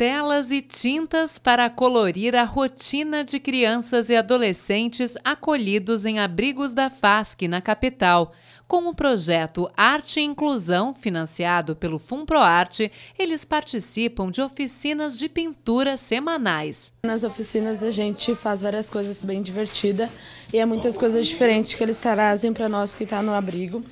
telas e tintas para colorir a rotina de crianças e adolescentes acolhidos em abrigos da FASC na capital. Com o projeto Arte e Inclusão, financiado pelo FUNPROARTE, eles participam de oficinas de pintura semanais. Nas oficinas a gente faz várias coisas bem divertidas e é muitas coisas diferentes que eles trazem para nós que está no abrigo.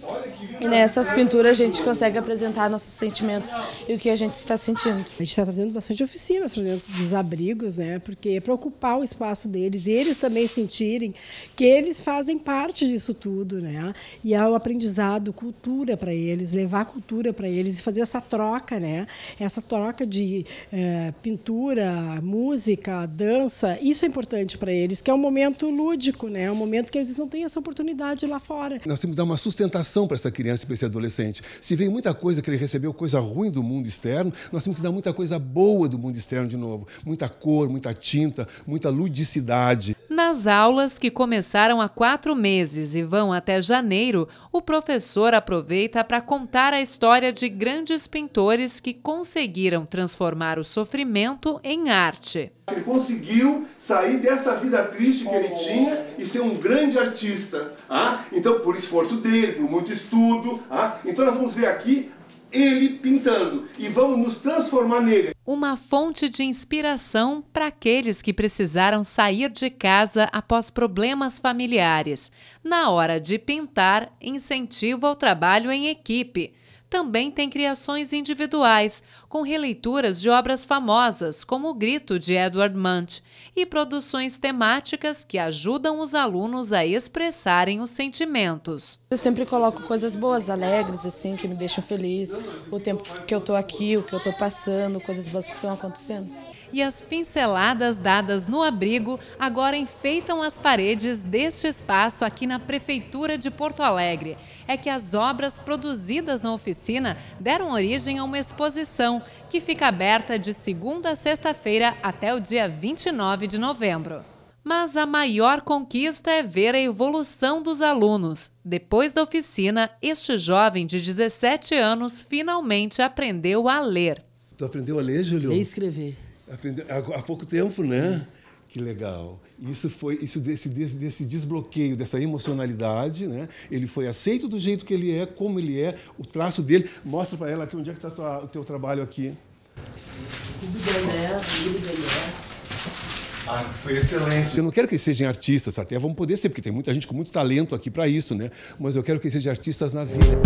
E nessas pinturas a gente consegue apresentar nossos sentimentos e o que a gente está sentindo. A gente está trazendo bastante oficinas para dentro dos abrigos, né? Porque é para ocupar o espaço deles e eles também sentirem que eles fazem parte disso tudo, né? E há é o aprendizado, cultura para eles, levar cultura para eles e fazer essa troca, né? Essa troca de é, pintura, música, dança, isso é importante para eles, que é um momento lúdico, né? É um momento que eles não têm essa oportunidade lá fora. Nós temos que dar uma sustentação para essa criança criança e para esse adolescente. Se vem muita coisa que ele recebeu, coisa ruim do mundo externo, nós temos que dar muita coisa boa do mundo externo de novo. Muita cor, muita tinta, muita ludicidade. Nas aulas que começaram há quatro meses e vão até janeiro, o professor aproveita para contar a história de grandes pintores que conseguiram transformar o sofrimento em arte. Ele conseguiu sair dessa vida triste que ele tinha e ser um grande artista. Ah? Então, por esforço dele, por muito estudo. Ah? Então, nós vamos ver aqui ele pintando e vamos nos transformar nele uma fonte de inspiração para aqueles que precisaram sair de casa após problemas familiares. Na hora de pintar, incentivo ao trabalho em equipe também tem criações individuais, com releituras de obras famosas, como O Grito de Edward Munt, e produções temáticas que ajudam os alunos a expressarem os sentimentos. Eu sempre coloco coisas boas, alegres, assim, que me deixam feliz, o tempo que eu estou aqui, o que eu estou passando, coisas boas que estão acontecendo e as pinceladas dadas no abrigo agora enfeitam as paredes deste espaço aqui na Prefeitura de Porto Alegre. É que as obras produzidas na oficina deram origem a uma exposição que fica aberta de segunda a sexta-feira até o dia 29 de novembro. Mas a maior conquista é ver a evolução dos alunos. Depois da oficina, este jovem de 17 anos finalmente aprendeu a ler. Tu aprendeu a ler, Julio? E escrever. Aprendeu há pouco tempo, né? Que legal. Isso foi isso desse, desse, desse, desbloqueio, dessa emocionalidade, né? Ele foi aceito do jeito que ele é, como ele é, o traço dele. Mostra para ela aqui onde é que está o teu trabalho aqui. Tudo bem, né? Tudo bem, né? Ah, foi excelente. Eu não quero que eles sejam artistas, até vamos poder ser, porque tem muita gente com muito talento aqui para isso, né? Mas eu quero que eles sejam artistas na vida.